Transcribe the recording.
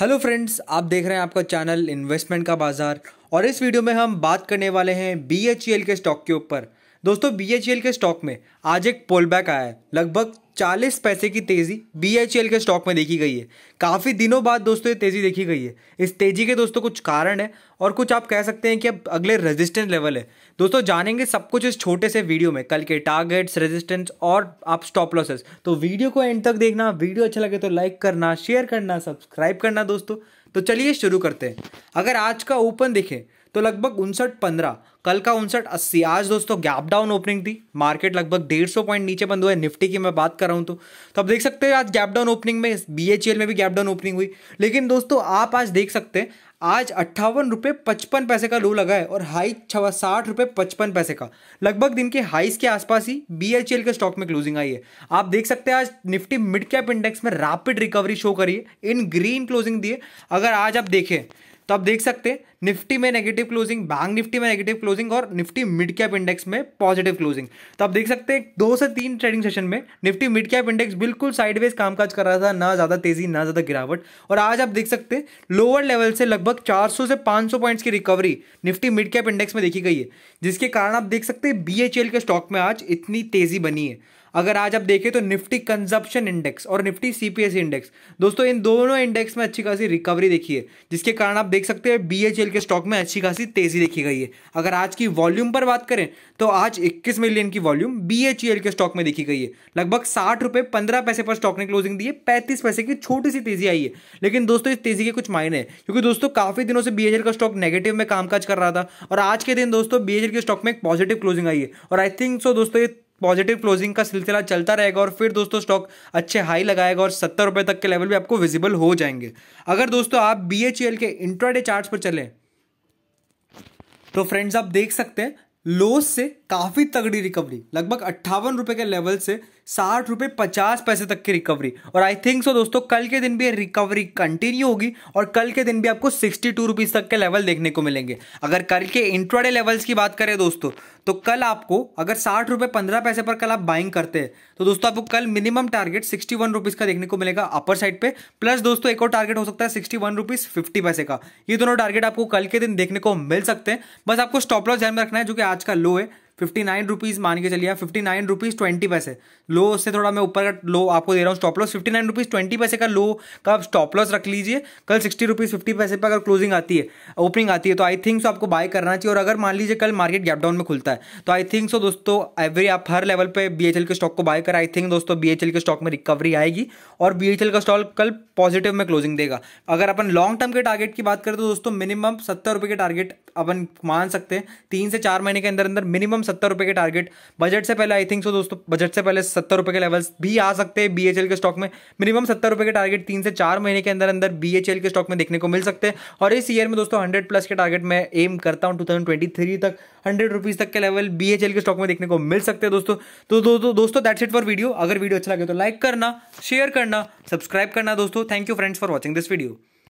hello friends आप देख रहे हैं आपका चैनल इन्वेस्टमेंट का बाजार और इस वीडियो में हम बात करने वाले हैं बी e के स्टॉक के ऊपर दोस्तों बी के स्टॉक में आज एक पोल बैक आया है लगभग चालीस पैसे की तेज़ी बी के स्टॉक में देखी गई है काफ़ी दिनों बाद दोस्तों ये तेज़ी देखी गई है इस तेज़ी के दोस्तों कुछ कारण है और कुछ आप कह सकते हैं कि अब अगले रेजिस्टेंस लेवल है दोस्तों जानेंगे सब कुछ इस छोटे से वीडियो में कल के टारगेट्स रेजिस्टेंस और आप स्टॉप लॉसेस तो वीडियो को एंड तक देखना वीडियो अच्छा लगे तो लाइक करना शेयर करना सब्सक्राइब करना दोस्तों तो चलिए शुरू करते हैं अगर आज का ओपन देखें तो लगभग उनसठ पंद्रह कल का उनसठ अस्सी आज दोस्तों गैप डाउन ओपनिंग थी मार्केट लगभग डेढ़ सौ पॉइंट नीचे बंद हुआ है निफ्टी की मैं बात कर रहा हूँ तो तो आप देख सकते हैं आज गैप डाउन ओपनिंग में बी में भी गैप डाउन ओपनिंग हुई लेकिन दोस्तों आप आज देख सकते हैं आज अट्ठावन रुपये पचपन पैसे का लो लगा है और हाई छवा साठ रुपये पचपन पैसे का लगभग दिन के हाइस के आसपास ही बी एच एल के स्टॉक में क्लोजिंग आई है आप देख सकते हैं आज निफ्टी मिड कैप इंडेक्स में रैपिड रिकवरी शो करिए इन ग्रीन क्लोजिंग दिए अगर आज आप देखें तो आप देख सकते हैं निफ्टी में नेगेटिव क्लोजिंग बैंक निफ्टी में नेगेटिव क्लोजिंग और निफ्टी मिड कैप इंडेक्स में पॉजिटिव क्लोजिंग तो आप देख सकते हैं दो से तीन ट्रेडिंग सेशन में निफ्टी मिड कैप इंडेक्स बिल्कुल साइडवेज कामकाज कर रहा था ना ज़्यादा तेज़ी ना ज़्यादा गिरावट और आज आप देख सकते हैं लोअर लेवल से लगभग चार से पांच पॉइंट्स की recovery Nifty mid cap index में देखी गई है जिसके कारण आप देख सकते हैं बी के स्टॉक में आज इतनी तेज़ी बनी है अगर आज आप देखें तो निफ्टी कंजप्शन इंडेक्स और निफ्टी सीपीएस इंडेक्स दोस्तों इन दोनों इंडेक्स में अच्छी खासी रिकवरी देखी है जिसके कारण आप देख सकते हैं बीएचएल के स्टॉक में अच्छी खासी तेजी देखी गई है अगर आज की वॉल्यूम पर बात करें तो आज इक्कीस मिलियन की वॉल्यूम बीएचईएल के स्टॉक में देखी गई है लगभग साठ रुपए पंद्रह पैसे पर स्टॉक ने क्लोजिंग दी है पैंतीस पैसे की छोटी सी तेजी आई है लेकिन दोस्तों इस तेजी के कुछ मायने हैं क्योंकि दोस्तों काफी दिनों से बीएचएल का स्टॉक नेगेटिव में कामकाज कर रहा था और आज के दिन दोस्तों बीएचएल के स्टॉक में एक पॉजिटिव क्लोजिंग आई है और आई थिंक सो दोस्तों ये पॉजिटिव क्लोजिंग का सिलसिला चलता रहेगा और फिर दोस्तों स्टॉक अच्छे हाई लगाएगा और सत्तर रुपये तक के लेवल भी आपको विजिबल हो जाएंगे अगर दोस्तों आप बी e के इंट्राडे चार्ट पर चलें तो फ्रेंड्स आप देख सकते हैं लोस से काफ़ी तगड़ी रिकवरी लगभग अट्ठावन रुपए के लेवल से साठ रुपए पचास पैसे तक की रिकवरी और आई थिंक सो दोस्तों कल के दिन भी रिकवरी कंटिन्यू होगी और कल के दिन भी आपको सिक्सटी टू रुपीज़ तक के लेवल देखने को मिलेंगे अगर कल के इंट्राडे लेवल्स की बात करें दोस्तों तो कल आपको अगर साठ रुपए पंद्रह पैसे पर कल आप बाइंग करते हैं तो दोस्तों आपको कल minimum target sixty one rupees का देखने को मिलेगा अपर साइड पे प्लस दोस्तों एक और टारगेट हो सकता है सिक्सटी वन रुपीज़ फिफ्टी पैसे का ये दोनों टारगेट आपको कल के दिन देखने को मिल सकते हैं बस आपको स्टॉप लॉस ध्यान में रखना है जो कि आज का लो है फिफ्टी नाइन रुपीज़ मान के चलिए फिफ्टी नाइन रुपीज़ ट्वेंटी पैसे लो उससे थोड़ा मैं ऊपर का लो आपको दे रहा हूँ stop loss fifty nine rupees twenty पैसे का लो का आप स्टॉप लॉस रख लीजिए कल सिक्सटी रुपीज़ फिफ्टी पैसे पर अगर क्लोजिंग आती है ओपनिंग आती है तो आई थिंक सो आपको बाय करना चाहिए और अगर मान लीजिए कल मार्केट गैप डाउन में खुलता है तो आई थिंक सो दोस्तों एवरी आप हर लेवल पर बी के स्टॉक को बाय कर आई थिंक दोस्तों बी के स्टॉक में रिकवरी आएगी और बी का स्टॉक कल पॉजिटिव में क्लोजिंग देगा अगर अपन लॉन्ग टर्म के टारगेट की बात करें तो दोस्तों मिनिमम सत्तर रुपये के टारगेट अपन मान सकते हैं तीन से चार महीने के अंदर अंदर मिनिमम सत्तर रुपये के टारगेट बजट से पहले आई थिंक सो दोस्तों बजट से पहले सत्तर रुपये के लेवल्स भी आ सकते हैं बी के स्टॉक में मिनिमम सत्तर रुपये के टारगेट तीन से चार महीने के अंदर अंदर बी के स्टॉक में देखने को मिल सकते हैं और इस ईयर में दोस्तों हंड्रेड प्लस के टारगेट मैं एम करता हूँ टू तक हंड्रेड रुपीज़ तक के लेवल बी के स्टॉक में देखने को मिल सकते हैं दोस्तों तो दो, दो, दोस्तों दैट्स इट फॉर वीडियो अगर वीडियो अच्छा लगे तो लाइक करना शेयर करना सब्सक्राइब करना दोस्तों thank you friends for watching this video